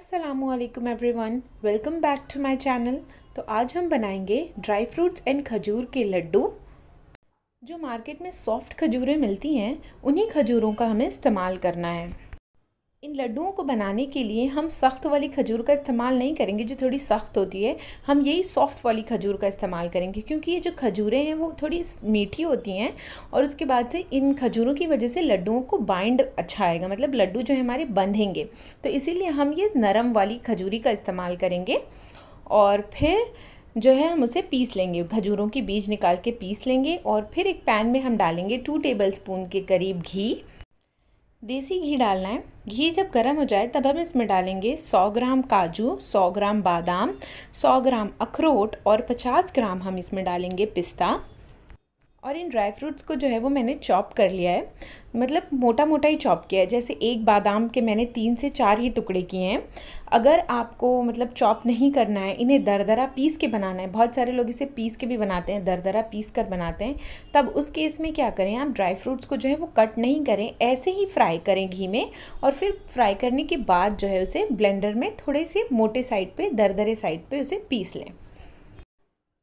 असलम वन welcome back to my channel तो आज हम बनाएंगे ड्राई फ्रूट्स एंड खजूर के लड्डू जो मार्केट में सॉफ्ट खजूरें मिलती हैं उन्हीं खजूरों का हमें इस्तेमाल करना है इन लड्डुओं को बनाने के लिए हम सख्त वाली खजूर का इस्तेमाल नहीं करेंगे जो थोड़ी सख्त होती है हम यही सॉफ्ट वाली खजूर का इस्तेमाल करेंगे क्योंकि ये जो खजूरें हैं वो थोड़ी मीठी होती हैं और उसके बाद से इन खजूरों की वजह से लड्डुओं को बाइंड अच्छा आएगा मतलब लड्डू जो है हमारे बंधेंगे तो इसीलिए हम ये नरम वाली खजूरी का इस्तेमाल करेंगे और फिर जो है हम उसे पीस लेंगे खजूरों की बीज निकाल के पीस लेंगे और फिर एक पैन में हम डालेंगे टू टेबल स्पून के करीब घी देसी घी डालना है घी जब गर्म हो जाए तब हम इसमें डालेंगे 100 ग्राम काजू 100 ग्राम बादाम 100 ग्राम अखरोट और 50 ग्राम हम इसमें डालेंगे पिस्ता और इन ड्राई फ्रूट्स को जो है वो मैंने चॉप कर लिया है मतलब मोटा मोटा ही चॉप किया है जैसे एक बादाम के मैंने तीन से चार ही टुकड़े किए हैं अगर आपको मतलब चॉप नहीं करना है इन्हें दरदरा पीस के बनाना है बहुत सारे लोग इसे पीस के भी बनाते हैं दरदरा पीस कर बनाते हैं तब उस केस में क्या करें आप ड्राई फ्रूट्स को जो है वो कट नहीं करें ऐसे ही फ्राई करें घी में और फिर फ्राई करने के बाद जो है उसे ब्लेंडर में थोड़े से मोटे साइड पर दरदरे साइड पर उसे पीस लें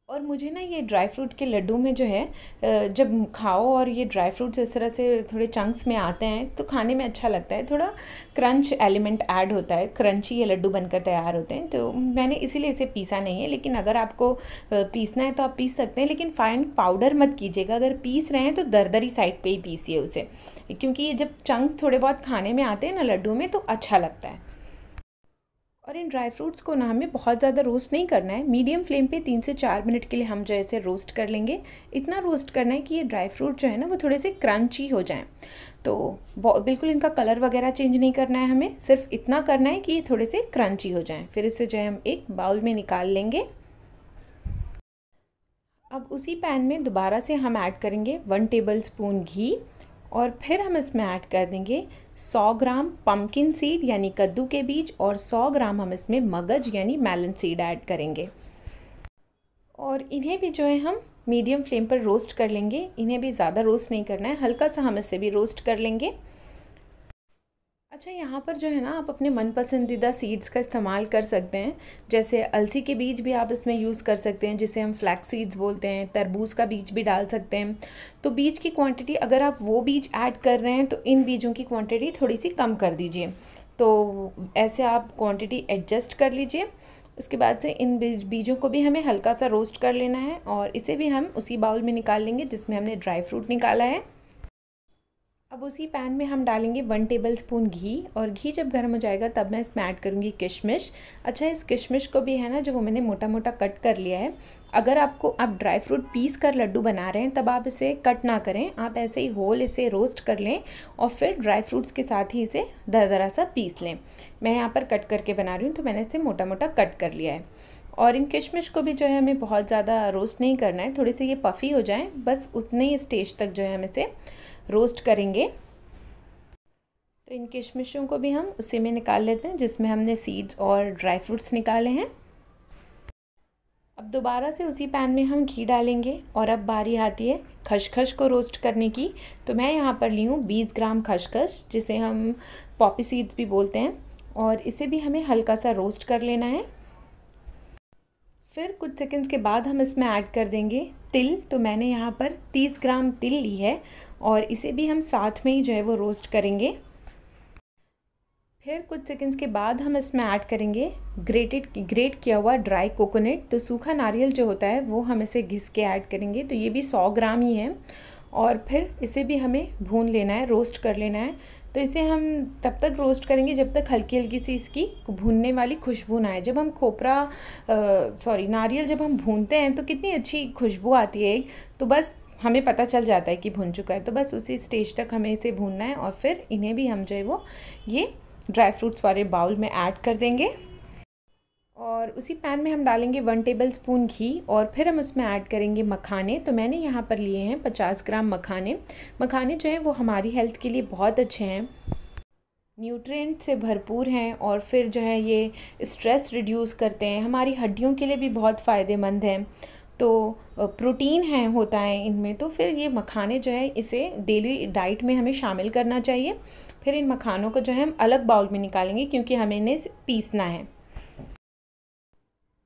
और मुझे ना ये ड्राई फ्रूट के लड्डू में जो है जब खाओ और ये ड्राई फ्रूट्स इस तरह से थोड़े चंक्स में आते हैं तो खाने में अच्छा लगता है थोड़ा क्रंच एलिमेंट ऐड होता है क्रंची ये लड्डू बनकर तैयार होते हैं तो मैंने इसीलिए इसे पीसा नहीं है लेकिन अगर आपको पीसना है तो आप पीस सकते हैं लेकिन फाइन पाउडर मत कीजिएगा अगर पीस रहे हैं तो दरदरी साइड पर ही पीसिए उसे क्योंकि ये जब चंक्स थोड़े बहुत खाने में आते हैं ना लड्डू में तो अच्छा लगता है और इन ड्राई फ्रूट्स को ना हमें बहुत ज़्यादा रोस्ट नहीं करना है मीडियम फ्लेम पे तीन से चार मिनट के लिए हम जो है इसे रोस्ट कर लेंगे इतना रोस्ट करना है कि ये ड्राई फ्रूट जो है ना वो थोड़े से क्रंची हो जाएं तो बिल्कुल इनका कलर वगैरह चेंज नहीं करना है हमें सिर्फ इतना करना है कि ये थोड़े से क्रंची हो जाएँ फिर इसे जो है हम एक बाउल में निकाल लेंगे अब उसी पैन में दोबारा से हम ऐड करेंगे वन टेबल स्पून घी और फिर हम इसमें ऐड कर देंगे 100 ग्राम पम्पकिन सीड यानी कद्दू के बीज और 100 ग्राम हम इसमें मगज यानी मेलन सीड ऐड करेंगे और इन्हें भी जो है हम मीडियम फ्लेम पर रोस्ट कर लेंगे इन्हें भी ज़्यादा रोस्ट नहीं करना है हल्का सा हम इसे भी रोस्ट कर लेंगे अच्छा यहाँ पर जो है ना आप अपने मन पसंदीदा सीड्स का इस्तेमाल कर सकते हैं जैसे अलसी के बीज भी आप इसमें यूज़ कर सकते हैं जिसे हम फ्लैक्स सीड्स बोलते हैं तरबूज का बीज भी डाल सकते हैं तो बीज की क्वांटिटी अगर आप वो बीज ऐड कर रहे हैं तो इन बीजों की क्वांटिटी थोड़ी सी कम कर दीजिए तो ऐसे आप क्वान्टिटी एडजस्ट कर लीजिए उसके बाद से इन बीज बीजों को भी हमें हल्का सा रोस्ट कर लेना है और इसे भी हम उसी बाउल में निकाल लेंगे जिसमें हमने ड्राई फ्रूट निकाला है अब उसी पैन में हम डालेंगे वन टेबल स्पून घी और घी जब गर्म हो जाएगा तब मैं इसमें ऐड करूँगी किशमिश अच्छा इस किशमिश को भी है ना जो वो मैंने मोटा मोटा कट कर लिया है अगर आपको आप ड्राई फ्रूट पीस कर लड्डू बना रहे हैं तब आप इसे कट ना करें आप ऐसे ही होल इसे रोस्ट कर लें और फिर ड्राई फ्रूट्स के साथ ही इसे दरदरा सा पीस लें मैं यहाँ पर कट करके बना रही हूँ तो मैंने इसे मोटा मोटा कट कर लिया है और इन किशमिश को भी जो है हमें बहुत ज़्यादा रोस्ट नहीं करना है थोड़े से ये पफ़ी हो जाएँ बस उतने ही स्टेज तक जो है हम इसे रोस्ट करेंगे तो इन किशमिशों को भी हम उसी में निकाल लेते हैं जिसमें हमने सीड्स और ड्राई फ्रूट्स निकाले हैं अब दोबारा से उसी पैन में हम घी डालेंगे और अब बारी आती है खशखश को रोस्ट करने की तो मैं यहाँ पर ली हूँ बीस ग्राम खशखश जिसे हम पॉपी सीड्स भी बोलते हैं और इसे भी हमें हल्का सा रोस्ट कर लेना है फिर कुछ सेकंड्स के बाद हम इसमें ऐड कर देंगे तिल तो मैंने यहाँ पर 30 ग्राम तिल ली है और इसे भी हम साथ में ही जो है वो रोस्ट करेंगे फिर कुछ सेकंड्स के बाद हम इसमें ऐड करेंगे ग्रेटेड ग्रेट किया हुआ ड्राई कोकोनट तो सूखा नारियल जो होता है वो हम इसे घिस के ऐड करेंगे तो ये भी सौ ग्राम ही है और फिर इसे भी हमें भून लेना है रोस्ट कर लेना है तो इसे हम तब तक रोस्ट करेंगे जब तक हल्की हल्की सी इसकी भूनने वाली खुशबू ना आए जब हम खोपरा सॉरी नारियल जब हम भूनते हैं तो कितनी अच्छी खुशबू आती है एक तो बस हमें पता चल जाता है कि भून चुका है तो बस उसी स्टेज तक हमें इसे भूनना है और फिर इन्हें भी हम जो है वो ये ड्राई फ्रूट्स वाले बाउल में ऐड कर देंगे और उसी पैन में हम डालेंगे वन टेबल स्पून घी और फिर हम उसमें ऐड करेंगे मखाने तो मैंने यहाँ पर लिए हैं पचास ग्राम मखाने मखाने जो हैं वो हमारी हेल्थ के लिए बहुत अच्छे हैं न्यूट्रिएंट से भरपूर हैं और फिर जो है ये स्ट्रेस रिड्यूस करते हैं हमारी हड्डियों के लिए भी बहुत फ़ायदेमंद हैं तो प्रोटीन है होता है इनमें तो फिर ये मखाने जो है इसे डेली डाइट में हमें शामिल करना चाहिए फिर इन मखानों को जो है हम अलग बाउल में निकालेंगे क्योंकि हमें इन्हें पीसना है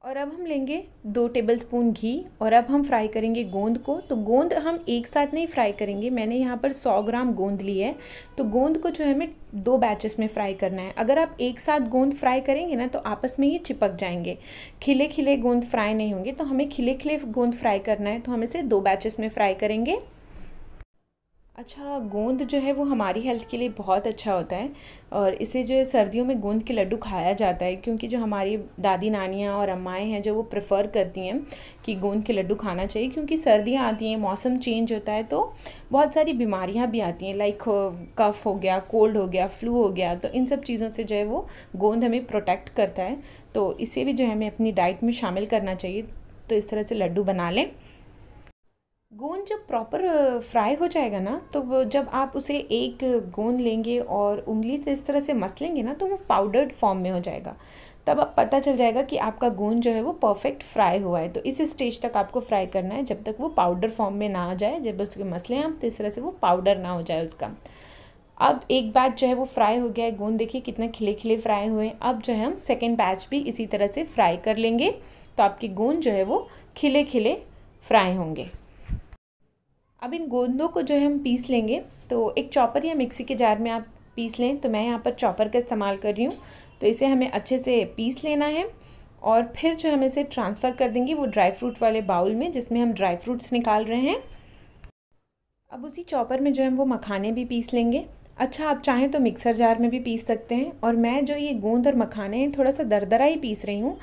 और अब हम लेंगे दो टेबलस्पून घी और अब हम फ्राई करेंगे गोंद को तो गोंद हम एक साथ नहीं फ्राई करेंगे मैंने यहाँ पर 100 ग्राम गोंद ली है तो गोंद को जो है हमें दो बैचेस में फ्राई करना है अगर आप एक साथ गोंद फ्राई करेंगे ना तो आपस में ये चिपक जाएंगे खिले खिले गोंद फ्राई नहीं होंगे तो हमें खिले खिले गोंद फ्राई करना है तो हम इसे दो बैचेस में फ्राई करेंगे अच्छा गोंद जो है वो हमारी हेल्थ के लिए बहुत अच्छा होता है और इसे जो है सर्दियों में गोंद के लड्डू खाया जाता है क्योंकि जो हमारी दादी नानियाँ और अम्माएँ हैं जो वो प्रेफर करती हैं कि गोंद के लड्डू खाना चाहिए क्योंकि सर्दियाँ आती हैं मौसम चेंज होता है तो बहुत सारी बीमारियाँ भी आती हैं लाइक कफ़ हो गया कोल्ड हो गया फ्लू हो गया तो इन सब चीज़ों से जो है वो गोंद हमें प्रोटेक्ट करता है तो इसे भी जो है हमें अपनी डाइट में शामिल करना चाहिए तो इस तरह से लड्डू बना लें गोंद जब प्रॉपर फ्राई हो जाएगा ना तो जब आप उसे एक गोंद लेंगे और उंगली से इस तरह से मस लेंगे ना तो वो पाउडर्ड फॉर्म में हो जाएगा तब आप पता चल जाएगा कि आपका गोंद जो है वो परफेक्ट फ्राई हुआ है तो इस स्टेज तक आपको फ्राई करना है जब तक वो पाउडर फॉर्म में ना आ जाए जब उसके मसले आप तो इस तरह से वो पाउडर ना हो जाए उसका अब एक बैच जो है वो फ्राई हो गया है गोंद देखिए कितना खिले खिले फ्राई हुए हैं अब जो है हम सेकेंड बैच भी इसी तरह से फ्राई कर लेंगे तो आपकी गोंद जो है वो खिले खिले फ्राई होंगे अब इन गोंदों को जो है हम पीस लेंगे तो एक चॉपर या मिक्सी के जार में आप पीस लें तो मैं यहाँ पर चॉपर का इस्तेमाल कर रही हूँ तो इसे हमें अच्छे से पीस लेना है और फिर जो हम इसे ट्रांसफ़र कर देंगे वो ड्राई फ्रूट वाले बाउल में जिसमें हम ड्राई फ्रूट्स निकाल रहे हैं अब उसी चॉपर में जो है वो मखाने भी पीस लेंगे अच्छा आप चाहें तो मिक्सर जार में भी पीस सकते हैं और मैं जो ये गोंद और मखाने हैं थोड़ा सा दरदरा ही पीस रही हूँ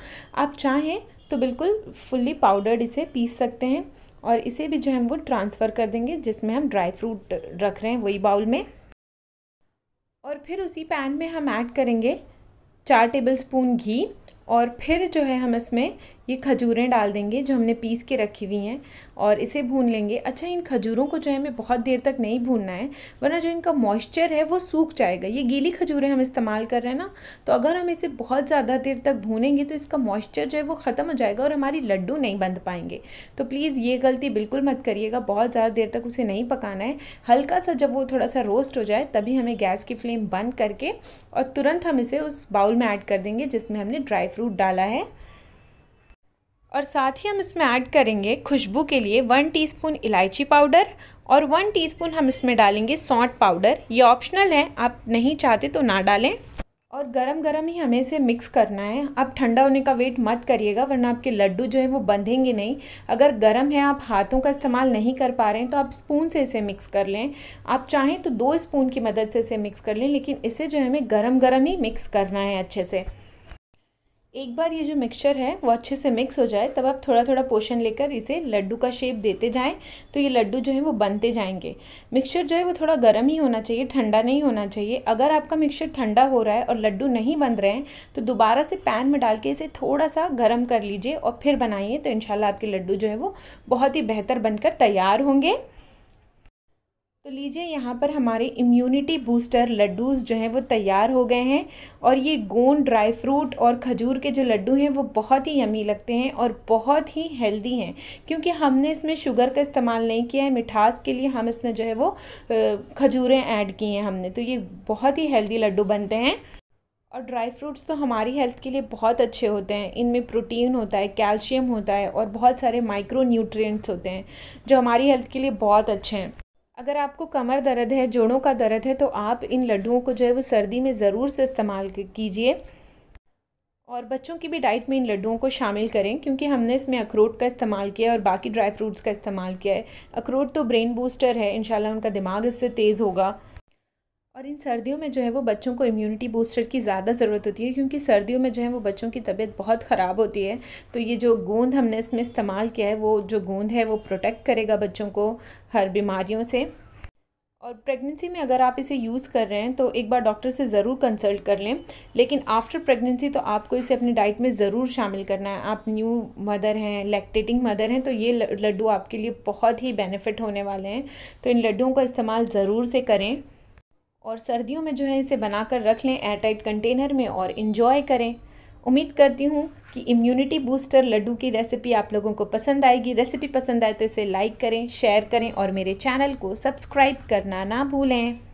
आप चाहें तो बिल्कुल फुल्ली पाउडर्ड इसे पीस सकते हैं और इसे भी जो है वो ट्रांसफ़र कर देंगे जिसमें हम ड्राई फ्रूट रख रहे हैं वही बाउल में और फिर उसी पैन में हम ऐड करेंगे चार टेबल स्पून घी और फिर जो है हम इसमें ये खजूरें डाल देंगे जो हमने पीस के रखी हुई हैं और इसे भून लेंगे अच्छा इन खजूरों को जो है हमें बहुत देर तक नहीं भूनना है वरना जो इनका मॉइस्चर है वो सूख जाएगा ये गीली खजूरें हम इस्तेमाल कर रहे हैं ना तो अगर हम इसे बहुत ज़्यादा देर तक भूनेंगे तो इसका मॉइस्चर जो है वो ख़त्म हो जाएगा और हमारी लड्डू नहीं बन पाएंगे तो प्लीज़ ये गलती बिल्कुल मत करिएगा बहुत ज़्यादा देर तक उसे नहीं पकाना है हल्का सा जब वो थोड़ा सा रोस्ट हो जाए तभी हमें गैस की फ्लेम बंद करके और तुरंत हम इसे उस बाउल में ऐड कर देंगे जिसमें हमने ड्राई फ्रूट डाला है और साथ ही हम इसमें ऐड करेंगे खुशबू के लिए वन टीस्पून इलायची पाउडर और वन टीस्पून हम इसमें डालेंगे सौंठ पाउडर ये ऑप्शनल है आप नहीं चाहते तो ना डालें और गरम गरम ही हमें इसे मिक्स करना है आप ठंडा होने का वेट मत करिएगा वरना आपके लड्डू जो है वो बंधेंगे नहीं अगर गरम है आप हाथों का इस्तेमाल नहीं कर पा रहे हैं तो आप स्पून से इसे मिक्स कर लें आप चाहें तो दो स्पून की मदद से इसे मिक्स कर लें लेकिन इसे जो है हमें गरम गरम ही मिक्स करना है अच्छे से एक बार ये जो मिक्सचर है वो अच्छे से मिक्स हो जाए तब आप थोड़ा थोड़ा पोषण लेकर इसे लड्डू का शेप देते जाएं तो ये लड्डू जो है वो बनते जाएंगे मिक्सचर जो है वो थोड़ा गर्म ही होना चाहिए ठंडा नहीं होना चाहिए अगर आपका मिक्सचर ठंडा हो रहा है और लड्डू नहीं बन रहे हैं तो दोबारा से पैन में डाल के इसे थोड़ा सा गर्म कर लीजिए और फिर बनाइए तो इन आपके लड्डू जो है वो बहुत ही बेहतर बनकर तैयार होंगे तो लीजिए यहाँ पर हमारे इम्यूनिटी बूस्टर लड्डूज़ जो हैं वो तैयार हो गए हैं और ये गोंद ड्राई फ्रूट और खजूर के जो लड्डू हैं वो बहुत ही यमी लगते हैं और बहुत ही हेल्दी हैं क्योंकि हमने इसमें शुगर का इस्तेमाल नहीं किया है मिठास के लिए हम इसमें जो है वो खजूरें ऐड की हैं हमने तो ये बहुत ही हेल्दी लड्डू बनते हैं और ड्राई फ्रूट्स तो हमारी हेल्थ के लिए बहुत अच्छे होते हैं इनमें प्रोटीन होता है कैल्शियम होता है और बहुत सारे माइक्रो न्यूट्रिएंट्स होते हैं जो हमारी हेल्थ के लिए बहुत अच्छे हैं अगर आपको कमर दर्द है जोड़ों का दर्द है तो आप इन लड्डुओं को जो है वो सर्दी में ज़रूर से इस्तेमाल कीजिए और बच्चों की भी डाइट में इन लड्डुओं को शामिल करें क्योंकि हमने इसमें अखरोट का इस्तेमाल किया है और बाकी ड्राई फ्रूट्स का इस्तेमाल किया है अखरोट तो ब्रेन बूस्टर है इन उनका दिमाग इससे तेज़ होगा और इन सर्दियों में जो है वो बच्चों को इम्यूनिटी बूस्टर की ज़्यादा ज़रूरत होती है क्योंकि सर्दियों में जो है वो बच्चों की तबीयत बहुत ख़राब होती है तो ये जो गोंद हमने इसमें इस्तेमाल किया है वो जो गोंद है वो प्रोटेक्ट करेगा बच्चों को हर बीमारियों से और प्रेगनेंसी में अगर आप इसे यूज़ कर रहे हैं तो एक बार डॉक्टर से ज़रूर कंसल्ट कर लें लेकिन आफ्टर प्रेगनेंसी तो आपको इसे अपनी डाइट में ज़रूर शामिल करना है आप न्यू मदर हैं लैक्टेटिंग मदर हैं तो ये लड्डू आपके लिए बहुत ही बेनिफिट होने वाले हैं तो इन लड्डुओं का इस्तेमाल ज़रूर से करें और सर्दियों में जो है इसे बनाकर रख लें एयरटाइट कंटेनर में और इन्जॉय करें उम्मीद करती हूँ कि इम्यूनिटी बूस्टर लड्डू की रेसिपी आप लोगों को पसंद आएगी रेसिपी पसंद आए तो इसे लाइक करें शेयर करें और मेरे चैनल को सब्सक्राइब करना ना भूलें